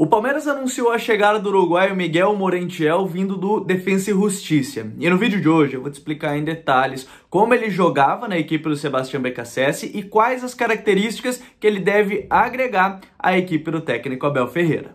O Palmeiras anunciou a chegada do uruguaio Miguel Morentiel vindo do Defensa e Justiça. E no vídeo de hoje eu vou te explicar em detalhes como ele jogava na equipe do Sebastião Becassese e quais as características que ele deve agregar à equipe do técnico Abel Ferreira.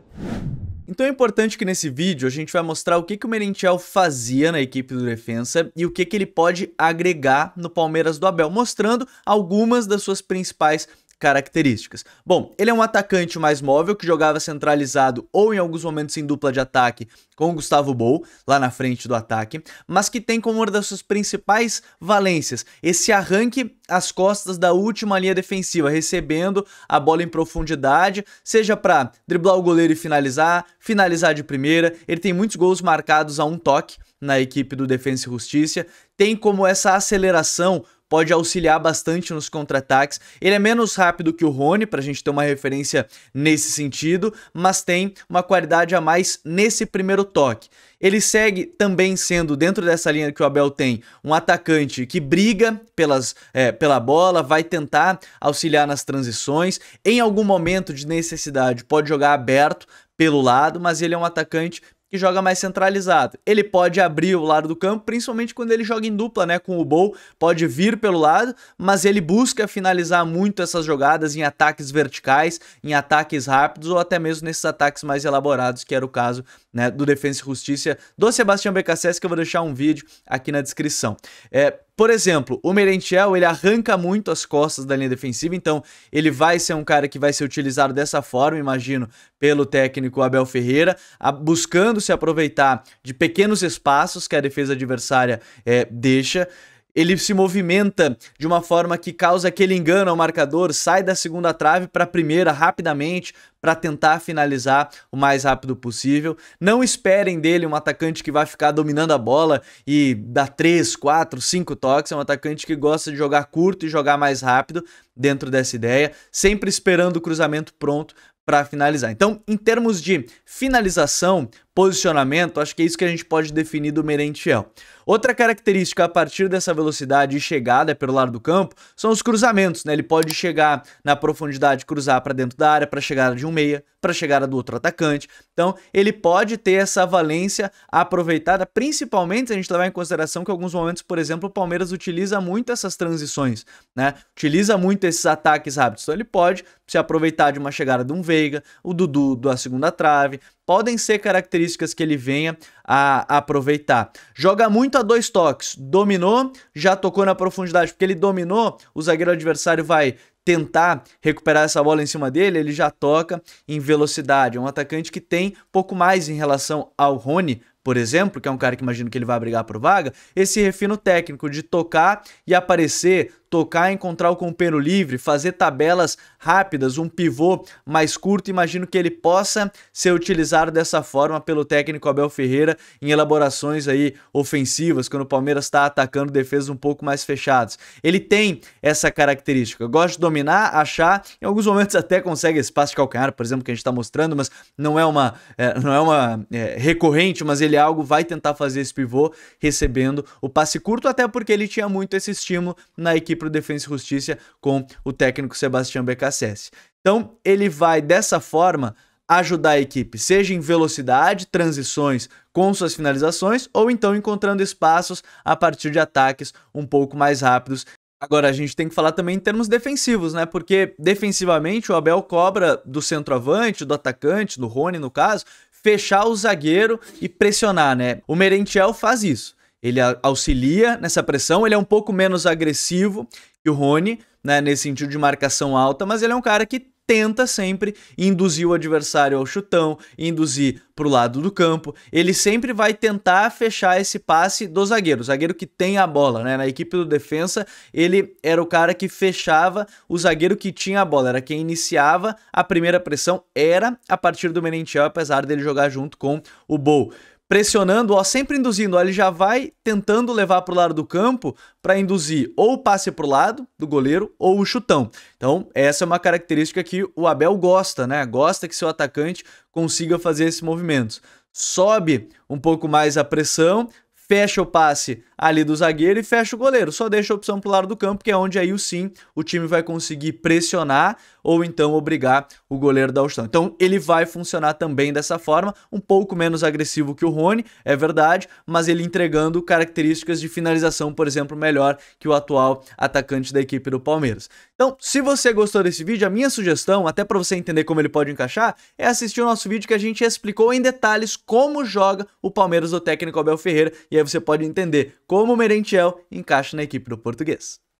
Então é importante que nesse vídeo a gente vai mostrar o que, que o Merentiel fazia na equipe do defensa e o que, que ele pode agregar no Palmeiras do Abel, mostrando algumas das suas principais características. Bom, ele é um atacante mais móvel que jogava centralizado ou em alguns momentos em dupla de ataque com o Gustavo Bou lá na frente do ataque, mas que tem como uma das suas principais valências esse arranque às costas da última linha defensiva, recebendo a bola em profundidade, seja para driblar o goleiro e finalizar, finalizar de primeira. Ele tem muitos gols marcados a um toque na equipe do Defensa e Justiça, tem como essa aceleração pode auxiliar bastante nos contra-ataques. Ele é menos rápido que o Rony, para a gente ter uma referência nesse sentido, mas tem uma qualidade a mais nesse primeiro toque. Ele segue também sendo, dentro dessa linha que o Abel tem, um atacante que briga pelas, é, pela bola, vai tentar auxiliar nas transições. Em algum momento de necessidade, pode jogar aberto pelo lado, mas ele é um atacante que joga mais centralizado. Ele pode abrir o lado do campo, principalmente quando ele joga em dupla, né? Com o Bol pode vir pelo lado, mas ele busca finalizar muito essas jogadas em ataques verticais, em ataques rápidos ou até mesmo nesses ataques mais elaborados, que era o caso né, do Defensa e Justiça do Sebastião BKSS, que eu vou deixar um vídeo aqui na descrição. É, por exemplo, o Merentiel, ele arranca muito as costas da linha defensiva, então ele vai ser um cara que vai ser utilizado dessa forma, imagino, pelo técnico Abel Ferreira, a, buscando se aproveitar de pequenos espaços que a defesa adversária é, deixa ele se movimenta de uma forma que causa aquele engano ao marcador, sai da segunda trave para a primeira rapidamente, para tentar finalizar o mais rápido possível. Não esperem dele um atacante que vai ficar dominando a bola e dar 3, 4, 5 toques. É um atacante que gosta de jogar curto e jogar mais rápido dentro dessa ideia, sempre esperando o cruzamento pronto para finalizar. Então, em termos de finalização, posicionamento, acho que é isso que a gente pode definir do Merentiel. Outra característica a partir dessa velocidade e chegada é pelo lado do campo são os cruzamentos, né? Ele pode chegar na profundidade, cruzar para dentro da área para chegar de um meia para chegada do outro atacante. Então, ele pode ter essa valência aproveitada, principalmente se a gente levar em consideração que em alguns momentos, por exemplo, o Palmeiras utiliza muito essas transições, né? Utiliza muito esses ataques rápidos. Então, ele pode se aproveitar de uma chegada de um Veiga, o Dudu da segunda trave, podem ser características que ele venha a aproveitar. Joga muito a dois toques, dominou, já tocou na profundidade, porque ele dominou, o zagueiro adversário vai tentar recuperar essa bola em cima dele, ele já toca em velocidade. É um atacante que tem pouco mais em relação ao Rony, por exemplo, que é um cara que imagino que ele vai brigar por vaga, esse refino técnico de tocar e aparecer, tocar encontrar o companheiro livre, fazer tabelas rápidas, um pivô mais curto, imagino que ele possa ser utilizado dessa forma pelo técnico Abel Ferreira em elaborações aí ofensivas, quando o Palmeiras está atacando defesas um pouco mais fechadas. Ele tem essa característica, gosta de dominar, achar, em alguns momentos até consegue espaço de calcanhar, por exemplo, que a gente está mostrando, mas não é uma, é, não é uma é, recorrente, mas ele é algo, vai tentar fazer esse pivô recebendo o passe curto, até porque ele tinha muito esse estímulo na equipe para o Defensa e Justiça com o técnico Sebastião Becassese. Então, ele vai dessa forma ajudar a equipe, seja em velocidade, transições com suas finalizações, ou então encontrando espaços a partir de ataques um pouco mais rápidos Agora, a gente tem que falar também em termos defensivos, né? Porque defensivamente o Abel cobra do centroavante, do atacante, do Rony no caso, fechar o zagueiro e pressionar, né? O Merentiel faz isso ele auxilia nessa pressão, ele é um pouco menos agressivo que o Rony, né, nesse sentido de marcação alta, mas ele é um cara que tenta sempre induzir o adversário ao chutão, induzir para o lado do campo. Ele sempre vai tentar fechar esse passe do zagueiro, o zagueiro que tem a bola, né? Na equipe do defensa, ele era o cara que fechava o zagueiro que tinha a bola, era quem iniciava a primeira pressão, era a partir do Menentiel, apesar dele jogar junto com o Bol pressionando, ó, sempre induzindo. Ó, ele já vai tentando levar para o lado do campo para induzir ou o passe para o lado do goleiro ou o chutão. Então, essa é uma característica que o Abel gosta, né? Gosta que seu atacante consiga fazer esses movimentos. Sobe um pouco mais a pressão, fecha o passe ali do zagueiro e fecha o goleiro. Só deixa a opção pro lado do campo, que é onde aí sim o time vai conseguir pressionar ou então obrigar o goleiro da Austrália. Então ele vai funcionar também dessa forma, um pouco menos agressivo que o Rony, é verdade, mas ele entregando características de finalização, por exemplo, melhor que o atual atacante da equipe do Palmeiras. Então, se você gostou desse vídeo, a minha sugestão, até para você entender como ele pode encaixar, é assistir o nosso vídeo que a gente explicou em detalhes como joga o Palmeiras do técnico Abel Ferreira, e aí você pode entender como o Merentiel encaixa na equipe do português.